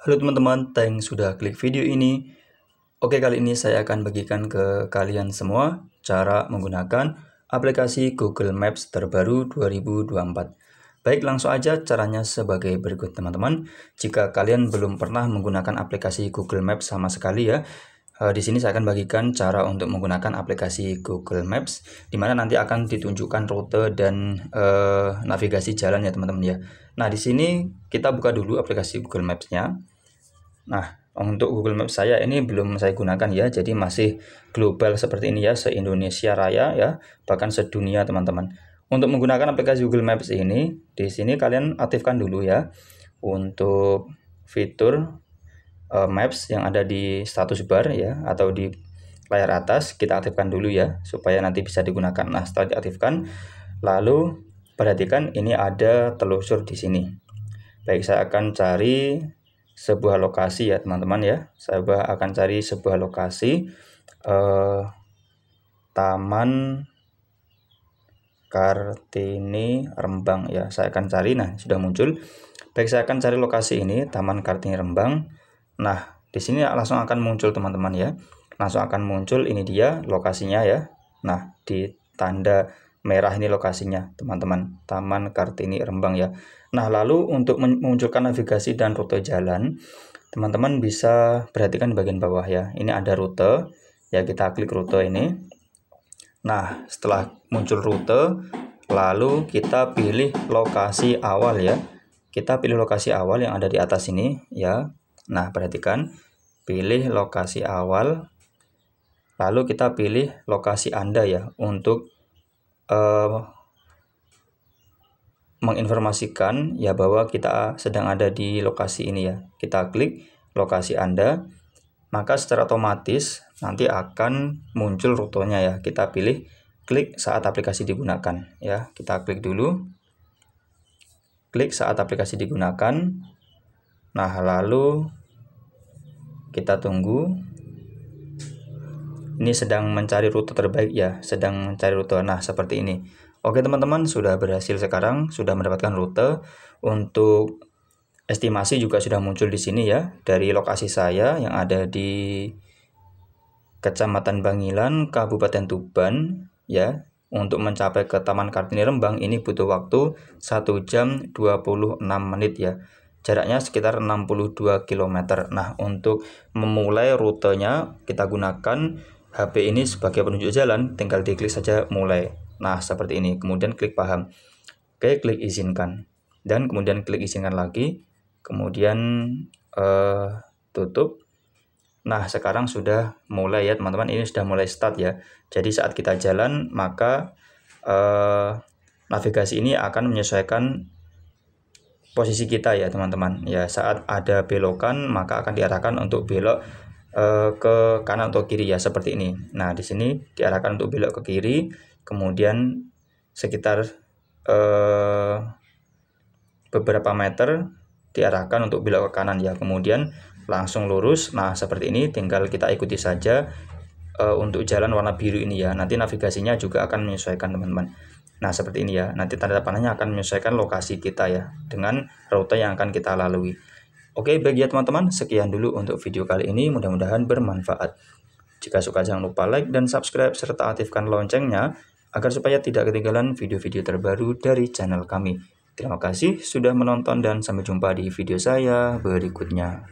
Halo teman-teman, thanks sudah klik video ini. Oke, kali ini saya akan bagikan ke kalian semua cara menggunakan aplikasi Google Maps terbaru 2024. Baik, langsung aja caranya sebagai berikut teman-teman. Jika kalian belum pernah menggunakan aplikasi Google Maps sama sekali ya, Eh, di sini saya akan bagikan cara untuk menggunakan aplikasi Google Maps, di mana nanti akan ditunjukkan rute dan uh, navigasi jalan ya teman-teman ya. Nah di sini kita buka dulu aplikasi Google Maps-nya. Nah untuk Google Maps saya ini belum saya gunakan ya, jadi masih global seperti ini ya, se Indonesia Raya ya, bahkan sedunia teman-teman. Untuk menggunakan aplikasi Google Maps ini, di sini kalian aktifkan dulu ya untuk fitur Eh, maps yang ada di status bar ya atau di layar atas kita aktifkan dulu ya supaya nanti bisa digunakan. Nah, setelah diaktifkan lalu perhatikan ini ada telusur di sini. Baik, saya akan cari sebuah lokasi ya teman-teman ya. Saya akan cari sebuah lokasi eh, Taman Kartini Rembang ya. Saya akan cari nah sudah muncul. Baik, saya akan cari lokasi ini Taman Kartini Rembang. Nah, di sini langsung akan muncul teman-teman ya. Langsung akan muncul ini dia lokasinya ya. Nah, di tanda merah ini lokasinya, teman-teman. Taman Kartini Rembang ya. Nah, lalu untuk memunculkan navigasi dan rute jalan, teman-teman bisa perhatikan bagian bawah ya. Ini ada rute. Ya, kita klik rute ini. Nah, setelah muncul rute, lalu kita pilih lokasi awal ya. Kita pilih lokasi awal yang ada di atas ini ya. Nah, perhatikan, pilih lokasi awal, lalu kita pilih lokasi Anda ya untuk eh, menginformasikan ya bahwa kita sedang ada di lokasi ini ya. Kita klik lokasi Anda, maka secara otomatis nanti akan muncul rutenya ya. Kita pilih klik saat aplikasi digunakan ya. Kita klik dulu. Klik saat aplikasi digunakan. Nah, lalu kita tunggu ini sedang mencari rute terbaik ya sedang mencari rute nah seperti ini oke teman-teman sudah berhasil sekarang sudah mendapatkan rute untuk estimasi juga sudah muncul di sini ya dari lokasi saya yang ada di Kecamatan Bangilan Kabupaten Tuban ya untuk mencapai ke Taman Kartini Rembang ini butuh waktu 1 jam 26 menit ya jaraknya sekitar 62 km. Nah, untuk memulai rutenya kita gunakan HP ini sebagai penunjuk jalan, tinggal diklik saja mulai. Nah, seperti ini. Kemudian klik paham. Oke, klik izinkan. Dan kemudian klik izinkan lagi. Kemudian uh, tutup. Nah, sekarang sudah mulai ya, teman-teman. Ini sudah mulai start ya. Jadi saat kita jalan, maka uh, navigasi ini akan menyesuaikan posisi kita ya teman-teman ya saat ada belokan maka akan diarahkan untuk belok eh, ke kanan atau kiri ya seperti ini nah di sini diarahkan untuk belok ke kiri kemudian sekitar eh, beberapa meter diarahkan untuk belok ke kanan ya kemudian langsung lurus nah seperti ini tinggal kita ikuti saja eh, untuk jalan warna biru ini ya nanti navigasinya juga akan menyesuaikan teman-teman Nah, seperti ini ya. Nanti tanda panahnya akan menyesuaikan lokasi kita ya dengan rute yang akan kita lalui. Oke, baik ya teman-teman, sekian dulu untuk video kali ini. Mudah-mudahan bermanfaat. Jika suka jangan lupa like dan subscribe serta aktifkan loncengnya agar supaya tidak ketinggalan video-video terbaru dari channel kami. Terima kasih sudah menonton dan sampai jumpa di video saya berikutnya.